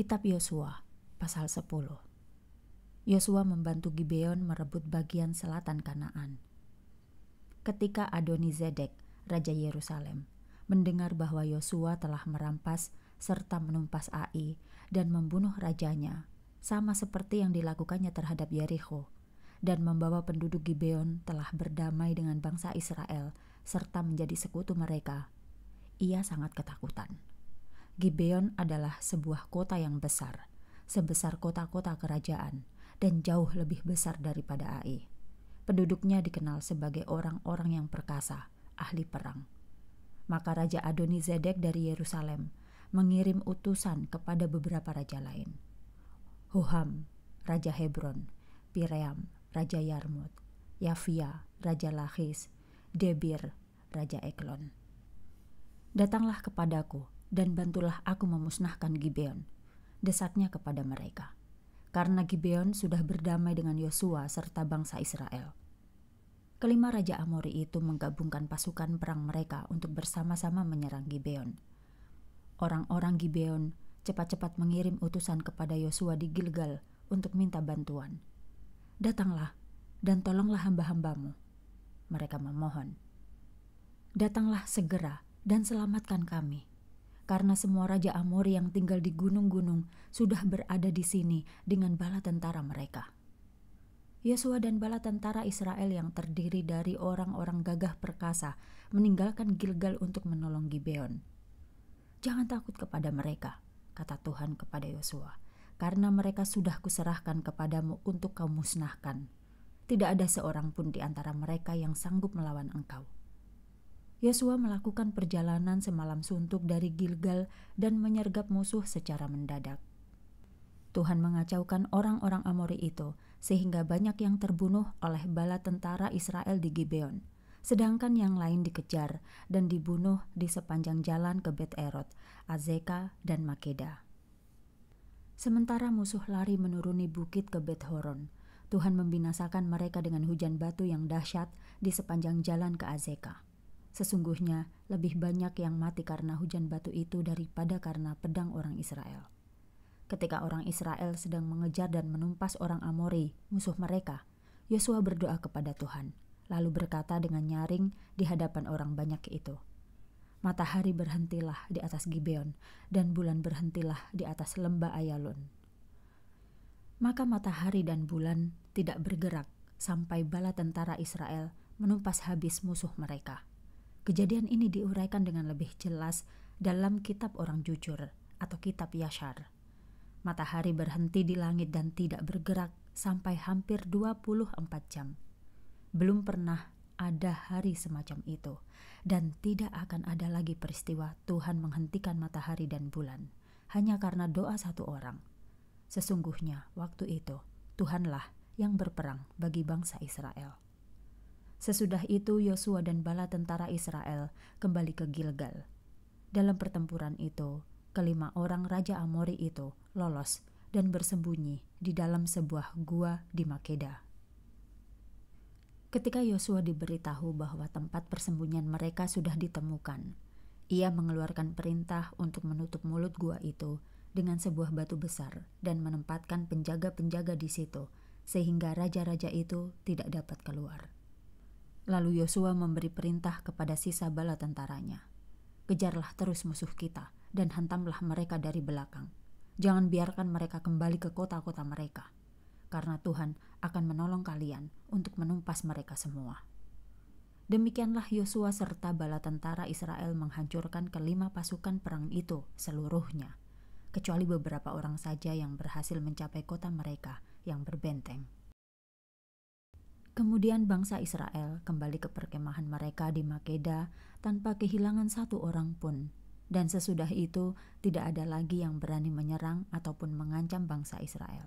Kitab Yosua, pasal 10. Yosua membantu Gibeon merebut bagian selatan Kanaan. Ketika Adoni Zedek, Raja Yerusalem, mendengar bahwa Yosua telah merampas serta menumpas Ai dan membunuh rajanya, sama seperti yang dilakukannya terhadap Yericho, dan membawa penduduk Gibeon telah berdamai dengan bangsa Israel serta menjadi sekutu mereka. Ia sangat ketakutan. Gibeon adalah sebuah kota yang besar, sebesar kota-kota kerajaan, dan jauh lebih besar daripada Ai. Penduduknya dikenal sebagai orang-orang yang perkasa, ahli perang. Maka Raja Adoni Zedek dari Yerusalem mengirim utusan kepada beberapa raja lain. Hoham, Raja Hebron, Piream, Raja Yarmut, Yafia, Raja Lachis, Debir, Raja Eklon. Datanglah kepadaku, dan bantulah aku memusnahkan Gibeon, desaknya kepada mereka. Karena Gibeon sudah berdamai dengan Yosua serta bangsa Israel. Kelima raja Amori itu menggabungkan pasukan perang mereka untuk bersama-sama menyerang Gibeon. Orang-orang Gibeon cepat-cepat mengirim utusan kepada Yosua di Gilgal untuk minta bantuan. "Datanglah dan tolonglah hamba-hambamu," mereka memohon. "Datanglah segera dan selamatkan kami," karena semua raja Amor yang tinggal di gunung-gunung sudah berada di sini dengan bala tentara mereka. Yosua dan bala tentara Israel yang terdiri dari orang-orang gagah perkasa meninggalkan Gilgal untuk menolong Gibeon. Jangan takut kepada mereka, kata Tuhan kepada Yosua, karena mereka sudah kuserahkan kepadamu untuk kau musnahkan. Tidak ada seorang pun di antara mereka yang sanggup melawan engkau. Yosua melakukan perjalanan semalam suntuk dari Gilgal dan menyergap musuh secara mendadak. Tuhan mengacaukan orang-orang Amori itu sehingga banyak yang terbunuh oleh bala tentara Israel di Gibeon, sedangkan yang lain dikejar dan dibunuh di sepanjang jalan ke Bet Erot, Azeka, dan Makeda. Sementara musuh lari menuruni bukit ke Bet Horon, Tuhan membinasakan mereka dengan hujan batu yang dahsyat di sepanjang jalan ke Azeka. Sesungguhnya lebih banyak yang mati karena hujan batu itu daripada karena pedang orang Israel. Ketika orang Israel sedang mengejar dan menumpas orang Amori, musuh mereka, Yosua berdoa kepada Tuhan, lalu berkata dengan nyaring di hadapan orang banyak itu, Matahari berhentilah di atas Gibeon, dan bulan berhentilah di atas lembah Ayalon. Maka matahari dan bulan tidak bergerak sampai bala tentara Israel menumpas habis musuh mereka. Kejadian ini diuraikan dengan lebih jelas dalam kitab orang jujur atau kitab Yashar. Matahari berhenti di langit dan tidak bergerak sampai hampir 24 jam. Belum pernah ada hari semacam itu dan tidak akan ada lagi peristiwa Tuhan menghentikan matahari dan bulan hanya karena doa satu orang. Sesungguhnya waktu itu Tuhanlah yang berperang bagi bangsa Israel. Sesudah itu Yosua dan bala tentara Israel kembali ke Gilgal. Dalam pertempuran itu, kelima orang Raja Amori itu lolos dan bersembunyi di dalam sebuah gua di Makeda. Ketika Yosua diberitahu bahwa tempat persembunyian mereka sudah ditemukan, ia mengeluarkan perintah untuk menutup mulut gua itu dengan sebuah batu besar dan menempatkan penjaga-penjaga di situ, sehingga raja-raja itu tidak dapat keluar. Lalu Yosua memberi perintah kepada sisa bala tentaranya. Kejarlah terus musuh kita dan hantamlah mereka dari belakang. Jangan biarkan mereka kembali ke kota-kota mereka. Karena Tuhan akan menolong kalian untuk menumpas mereka semua. Demikianlah Yosua serta bala tentara Israel menghancurkan kelima pasukan perang itu seluruhnya, kecuali beberapa orang saja yang berhasil mencapai kota mereka yang berbenteng. Kemudian bangsa Israel kembali ke perkemahan mereka di Makeda tanpa kehilangan satu orang pun. Dan sesudah itu tidak ada lagi yang berani menyerang ataupun mengancam bangsa Israel.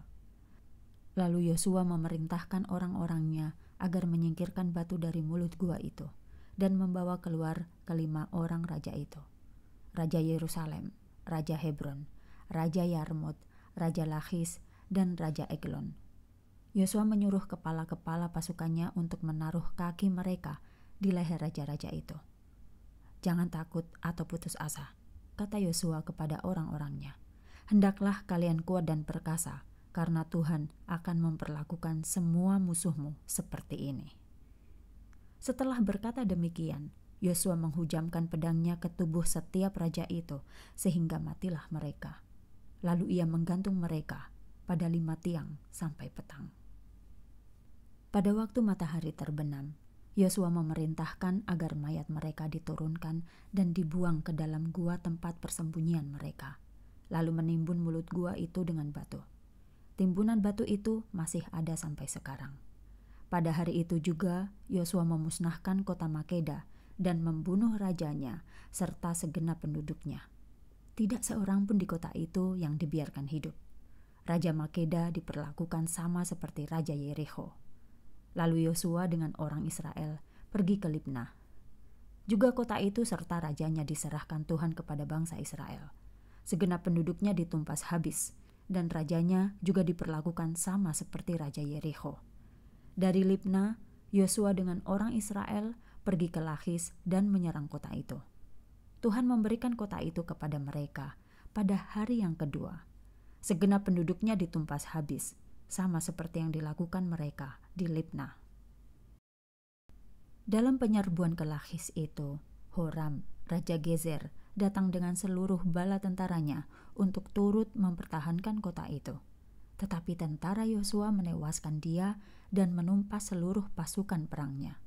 Lalu Yosua memerintahkan orang-orangnya agar menyingkirkan batu dari mulut gua itu dan membawa keluar kelima orang raja itu. Raja Yerusalem, Raja Hebron, Raja Yarmut, Raja Lachis, dan Raja Eglon Yosua menyuruh kepala-kepala pasukannya untuk menaruh kaki mereka di leher raja-raja itu. Jangan takut atau putus asa, kata Yosua kepada orang-orangnya. Hendaklah kalian kuat dan perkasa, karena Tuhan akan memperlakukan semua musuhmu seperti ini. Setelah berkata demikian, Yosua menghujamkan pedangnya ke tubuh setiap raja itu, sehingga matilah mereka. Lalu ia menggantung mereka pada lima tiang sampai petang. Pada waktu matahari terbenam, Yosua memerintahkan agar mayat mereka diturunkan dan dibuang ke dalam gua tempat persembunyian mereka, lalu menimbun mulut gua itu dengan batu. Timbunan batu itu masih ada sampai sekarang. Pada hari itu juga, Yosua memusnahkan kota Makeda dan membunuh rajanya serta segenap penduduknya. Tidak seorang pun di kota itu yang dibiarkan hidup. Raja Makeda diperlakukan sama seperti Raja Yeriko Lalu Yosua dengan orang Israel pergi ke Libna. Juga kota itu serta rajanya diserahkan Tuhan kepada bangsa Israel. Segenap penduduknya ditumpas habis, dan rajanya juga diperlakukan sama seperti Raja Yeriko. Dari Libna, Yosua dengan orang Israel pergi ke Lahis dan menyerang kota itu. Tuhan memberikan kota itu kepada mereka pada hari yang kedua. Segenap penduduknya ditumpas habis, sama seperti yang dilakukan mereka di Libna. Dalam penyerbuan ke Lakhis itu, Horam, Raja Gezer, datang dengan seluruh bala tentaranya untuk turut mempertahankan kota itu. Tetapi tentara Yosua menewaskan dia dan menumpas seluruh pasukan perangnya.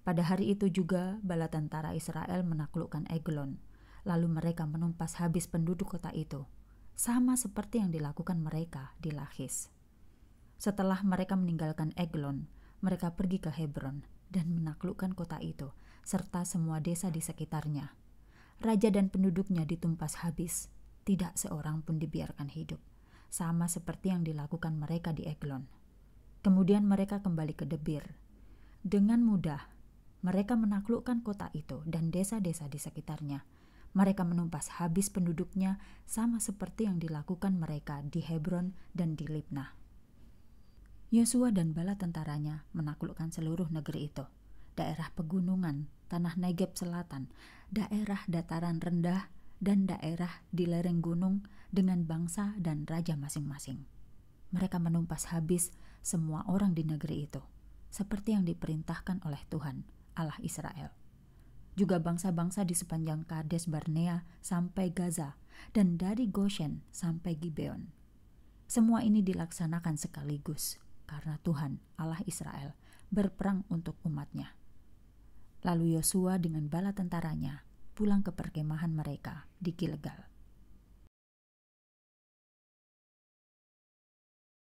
Pada hari itu juga bala tentara Israel menaklukkan Eglon, lalu mereka menumpas habis penduduk kota itu, sama seperti yang dilakukan mereka di Lahis. Setelah mereka meninggalkan Eglon, mereka pergi ke Hebron dan menaklukkan kota itu, serta semua desa di sekitarnya. Raja dan penduduknya ditumpas habis, tidak seorang pun dibiarkan hidup, sama seperti yang dilakukan mereka di Eglon. Kemudian mereka kembali ke Debir. Dengan mudah, mereka menaklukkan kota itu dan desa-desa di sekitarnya. Mereka menumpas habis penduduknya sama seperti yang dilakukan mereka di Hebron dan di Libnah. Yosua dan bala tentaranya menaklukkan seluruh negeri itu, daerah pegunungan, tanah Negeb selatan, daerah dataran rendah, dan daerah di lereng gunung dengan bangsa dan raja masing-masing. Mereka menumpas habis semua orang di negeri itu, seperti yang diperintahkan oleh Tuhan, Allah Israel. Juga bangsa-bangsa di sepanjang Kades Barnea sampai Gaza, dan dari Goshen sampai Gibeon. Semua ini dilaksanakan sekaligus – karena Tuhan Allah Israel berperang untuk umatnya. Lalu Yosua dengan bala tentaranya pulang ke perkemahan mereka di Gilgal.